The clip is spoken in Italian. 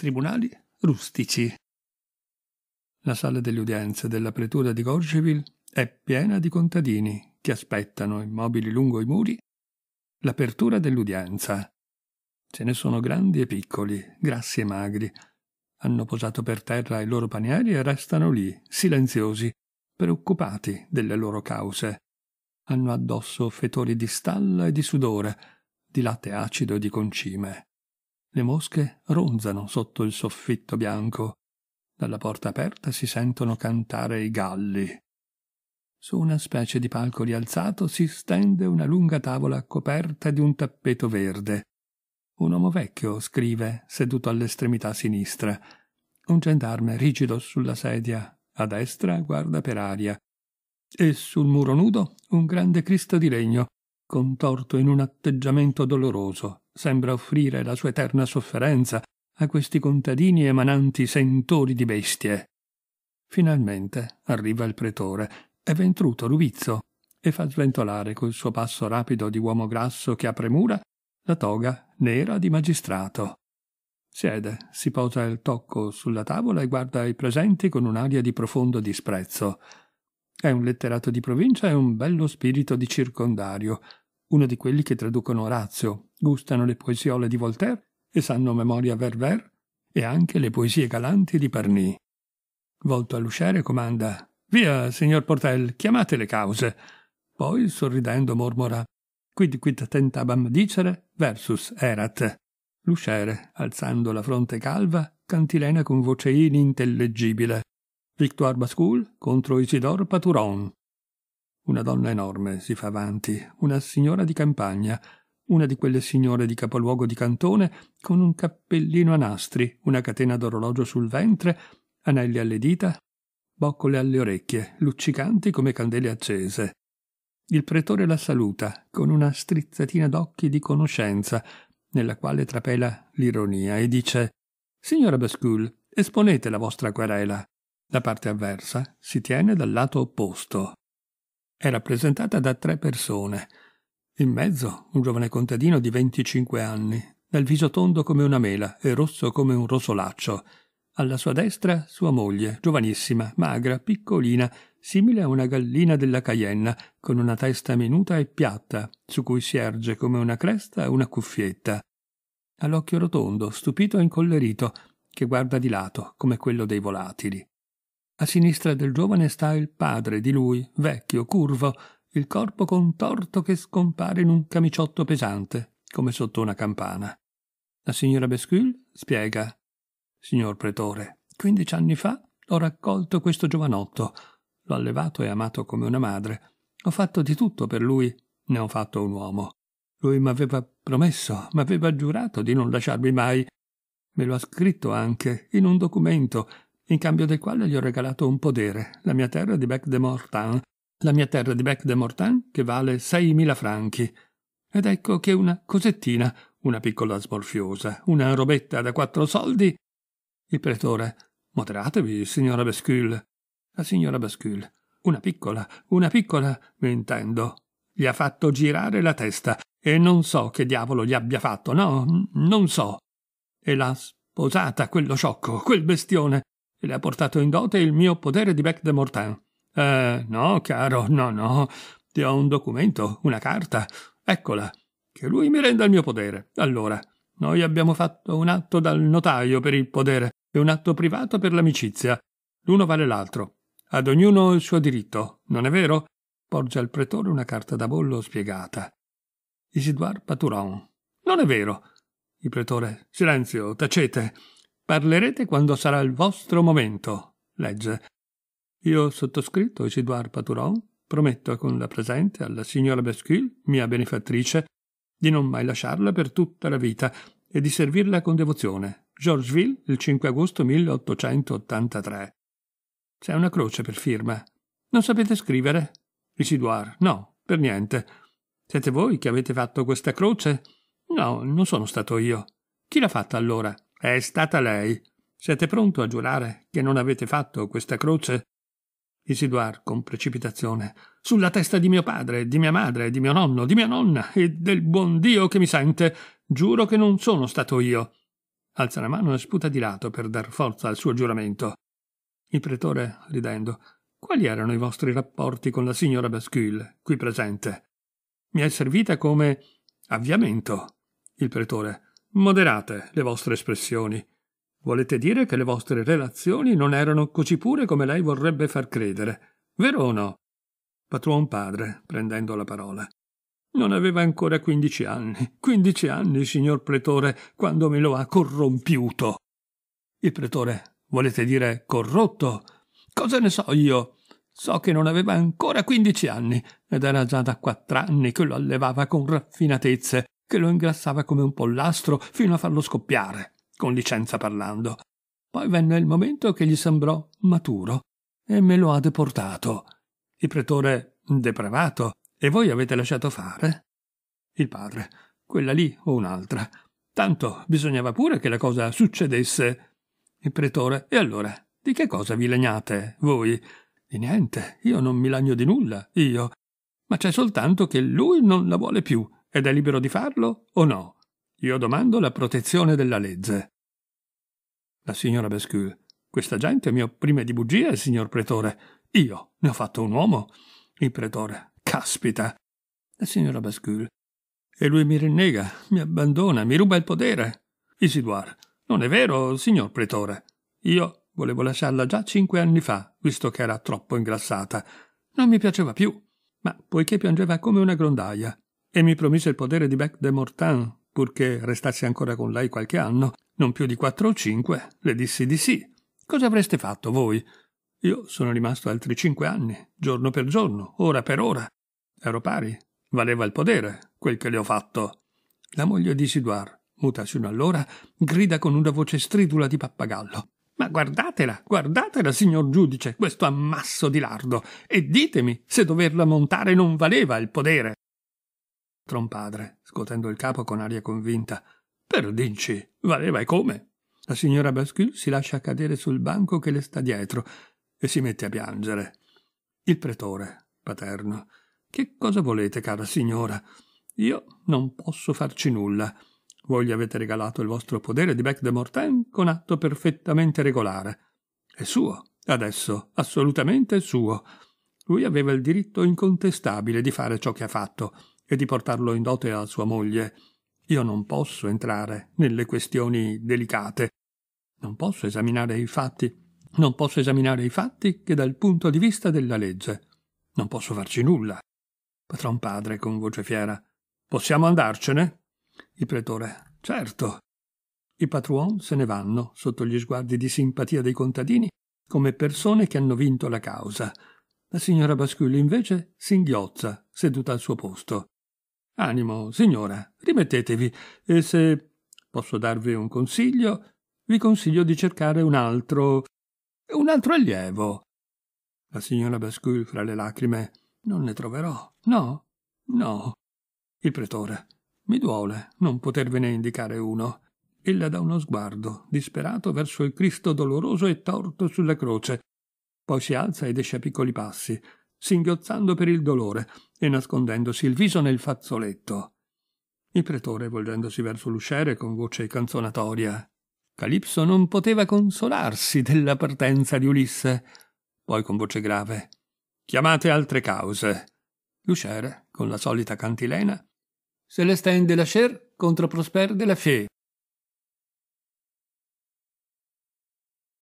tribunali rustici. La sala delle udienze della pretura di Gorgeville è piena di contadini che aspettano, immobili lungo i muri, l'apertura dell'udienza. Ce ne sono grandi e piccoli, grassi e magri. Hanno posato per terra i loro panieri e restano lì, silenziosi, preoccupati delle loro cause. Hanno addosso fetori di stalla e di sudore, di latte acido e di concime. Le mosche ronzano sotto il soffitto bianco. Dalla porta aperta si sentono cantare i galli. Su una specie di palco rialzato si stende una lunga tavola coperta di un tappeto verde. Un uomo vecchio scrive, seduto all'estremità sinistra. Un gendarme rigido sulla sedia, a destra guarda per aria. E sul muro nudo un grande Cristo di legno, contorto in un atteggiamento doloroso, sembra offrire la sua eterna sofferenza a questi contadini emananti sentori di bestie. Finalmente arriva il pretore, è ventruto rubizzo, e fa sventolare col suo passo rapido di uomo grasso che ha premura la toga nera di magistrato. Siede, si posa il tocco sulla tavola e guarda i presenti con un'aria di profondo disprezzo. È un letterato di provincia e un bello spirito di circondario, uno di quelli che traducono Orazio, gustano le poesiole di Voltaire e sanno memoria Verver e anche le poesie galanti di Parny. Volto all'usciere comanda Via, signor Portel, chiamate le cause. Poi, sorridendo, mormora Quid quid tentabam dicere versus erat. L'usciere, alzando la fronte calva, cantilena con voce inintellegibile. Victoire Bascul contro Isidore Paturon. Una donna enorme si fa avanti, una signora di campagna, una di quelle signore di capoluogo di cantone, con un cappellino a nastri, una catena d'orologio sul ventre, anelli alle dita, boccole alle orecchie, luccicanti come candele accese. Il pretore la saluta con una strizzatina d'occhi di conoscenza, nella quale trapela l'ironia, e dice Signora Bascul, esponete la vostra querela. La parte avversa si tiene dal lato opposto. È rappresentata da tre persone, in mezzo un giovane contadino di 25 anni, dal viso tondo come una mela e rosso come un rosolaccio. Alla sua destra sua moglie, giovanissima, magra, piccolina, simile a una gallina della Cayenna, con una testa minuta e piatta, su cui si erge come una cresta una cuffietta. All'occhio rotondo, stupito e incollerito, che guarda di lato, come quello dei volatili. A sinistra del giovane sta il padre di lui, vecchio, curvo, il corpo contorto che scompare in un camiciotto pesante, come sotto una campana. La signora Bescul spiega: Signor pretore, quindici anni fa ho raccolto questo giovanotto, l'ho allevato e amato come una madre. Ho fatto di tutto per lui, ne ho fatto un uomo. Lui m'aveva promesso, m'aveva giurato di non lasciarmi mai. Me lo ha scritto anche in un documento, in cambio del quale gli ho regalato un podere, la mia terra di Bec de Mortain, la mia terra di Bec de Mortain che vale 6.000 franchi. Ed ecco che una cosettina, una piccola smorfiosa, una robetta da quattro soldi. Il pretore. Moderatevi, signora Bescul. La signora Bescul. Una piccola, una piccola, mi intendo. Gli ha fatto girare la testa e non so che diavolo gli abbia fatto, no, non so. E l'ha sposata quello sciocco, quel bestione, e le ha portato in dote il mio potere di Bec de Mortain. Eh, no, caro, no, no. Ti ho un documento, una carta. Eccola. Che lui mi renda il mio podere. Allora, noi abbiamo fatto un atto dal notaio per il podere e un atto privato per l'amicizia. L'uno vale l'altro. Ad ognuno il suo diritto, non è vero? Porge al pretore una carta da bollo spiegata. Isidore Paturon. Non è vero. Il pretore. Silenzio, tacete. Parlerete quando sarà il vostro momento. Legge. Io sottoscritto Isidore Paturon prometto con la presente alla signora Bescu, mia benefattrice, di non mai lasciarla per tutta la vita e di servirla con devozione. Georgeville, il 5 agosto 1883. C'è una croce per firma. Non sapete scrivere? Isidore, no, per niente. Siete voi che avete fatto questa croce? No, non sono stato io. Chi l'ha fatta allora? È stata lei. Siete pronto a giurare che non avete fatto questa croce? Isiduar, con precipitazione. Sulla testa di mio padre, di mia madre, di mio nonno, di mia nonna e del buon Dio che mi sente. Giuro che non sono stato io. Alza la mano e sputa di lato per dar forza al suo giuramento. Il pretore, ridendo, quali erano i vostri rapporti con la signora Bascule, qui presente? Mi è servita come avviamento. Il pretore, moderate le vostre espressioni. Volete dire che le vostre relazioni non erano così pure come lei vorrebbe far credere, vero o no? Patron padre, prendendo la parola. Non aveva ancora quindici anni, quindici anni, signor pretore, quando me lo ha corrompiuto. Il pretore, volete dire corrotto? Cosa ne so io? So che non aveva ancora quindici anni, ed era già da quattr'anni che lo allevava con raffinatezze, che lo ingrassava come un pollastro fino a farlo scoppiare con licenza parlando. Poi venne il momento che gli sembrò maturo e me lo ha deportato. Il pretore depravato e voi avete lasciato fare? Il padre, quella lì o un'altra. Tanto bisognava pure che la cosa succedesse. Il pretore, e allora, di che cosa vi legnate voi? Di niente, io non mi lagno di nulla, io. Ma c'è soltanto che lui non la vuole più, ed è libero di farlo o no? Io domando la protezione della legge. La signora Bescul. Questa gente mi opprime di bugie, signor pretore. Io ne ho fatto un uomo. Il pretore. Caspita. La signora Bascul. E lui mi rinnega, mi abbandona, mi ruba il potere. Isiduar. Non è vero, signor pretore. Io volevo lasciarla già cinque anni fa, visto che era troppo ingrassata. Non mi piaceva più. Ma poiché piangeva come una grondaia, e mi promise il potere di Bec de Mortin, purché restassi ancora con lei qualche anno, non più di quattro o cinque, le dissi di sì. Cosa avreste fatto voi? Io sono rimasto altri cinque anni, giorno per giorno, ora per ora. Ero pari, valeva il podere, quel che le ho fatto. La moglie di Siduar, muta sino allora, grida con una voce stridula di pappagallo. Ma guardatela, guardatela, signor giudice, questo ammasso di lardo, e ditemi se doverla montare non valeva il podere. Trompadre, padre, scotendo il capo con aria convinta, per dici, valeva e come? La signora Bascule si lascia cadere sul banco che le sta dietro e si mette a piangere. Il pretore, paterno. Che cosa volete, cara signora? Io non posso farci nulla. Voi gli avete regalato il vostro podere di Bec de Mortain con atto perfettamente regolare. È suo, adesso, assolutamente suo. Lui aveva il diritto incontestabile di fare ciò che ha fatto e di portarlo in dote a sua moglie. Io non posso entrare nelle questioni delicate. Non posso esaminare i fatti. Non posso esaminare i fatti che dal punto di vista della legge. Non posso farci nulla. Patron padre con voce fiera. Possiamo andarcene? Il pretore. Certo. I patron se ne vanno sotto gli sguardi di simpatia dei contadini come persone che hanno vinto la causa. La signora Basculli invece singhiozza, seduta al suo posto. Animo, signora, rimettetevi e se posso darvi un consiglio, vi consiglio di cercare un altro un altro allievo. La signora Bascul fra le lacrime. Non ne troverò. No, no. Il pretore. Mi duole non potervene indicare uno. Ella dà uno sguardo, disperato, verso il Cristo doloroso e torto sulla croce. Poi si alza ed esce a piccoli passi, singhiozzando per il dolore e nascondendosi il viso nel fazzoletto. Il pretore, volgendosi verso l'usciere con voce canzonatoria, Calipso non poteva consolarsi della partenza di Ulisse. Poi con voce grave, chiamate altre cause. L'usciere, con la solita cantilena, se le stende la cher contro prosper de la fée.